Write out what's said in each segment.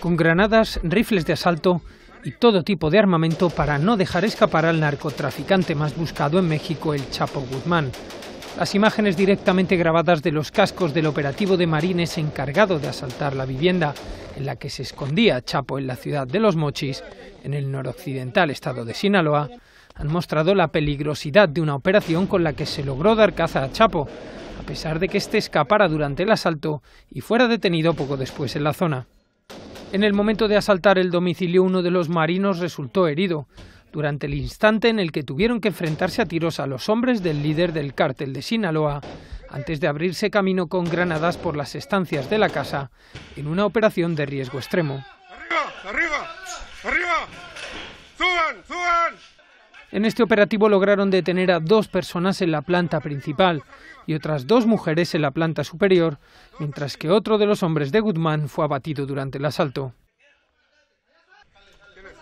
Con granadas, rifles de asalto y todo tipo de armamento para no dejar escapar al narcotraficante más buscado en México, el Chapo Guzmán. Las imágenes directamente grabadas de los cascos del operativo de marines encargado de asaltar la vivienda en la que se escondía Chapo en la ciudad de Los Mochis, en el noroccidental estado de Sinaloa, han mostrado la peligrosidad de una operación con la que se logró dar caza a Chapo, a pesar de que éste escapara durante el asalto y fuera detenido poco después en la zona. En el momento de asaltar el domicilio uno de los marinos resultó herido, durante el instante en el que tuvieron que enfrentarse a tiros a los hombres del líder del cártel de Sinaloa, antes de abrirse camino con granadas por las estancias de la casa, en una operación de riesgo extremo. ¡Arriba! ¡Arriba! ¡Arriba! ¡Suban! ¡Suban! En este operativo lograron detener a dos personas en la planta principal y otras dos mujeres en la planta superior, mientras que otro de los hombres de Guzmán fue abatido durante el asalto.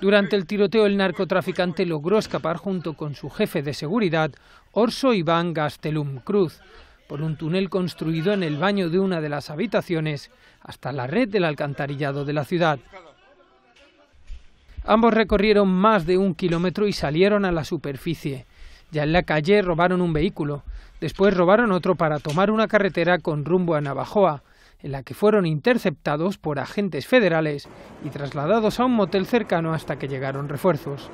Durante el tiroteo el narcotraficante logró escapar junto con su jefe de seguridad, Orso Iván Gastelum Cruz, por un túnel construido en el baño de una de las habitaciones hasta la red del alcantarillado de la ciudad. Ambos recorrieron más de un kilómetro y salieron a la superficie. Ya en la calle robaron un vehículo, después robaron otro para tomar una carretera con rumbo a Navajoa, en la que fueron interceptados por agentes federales y trasladados a un motel cercano hasta que llegaron refuerzos.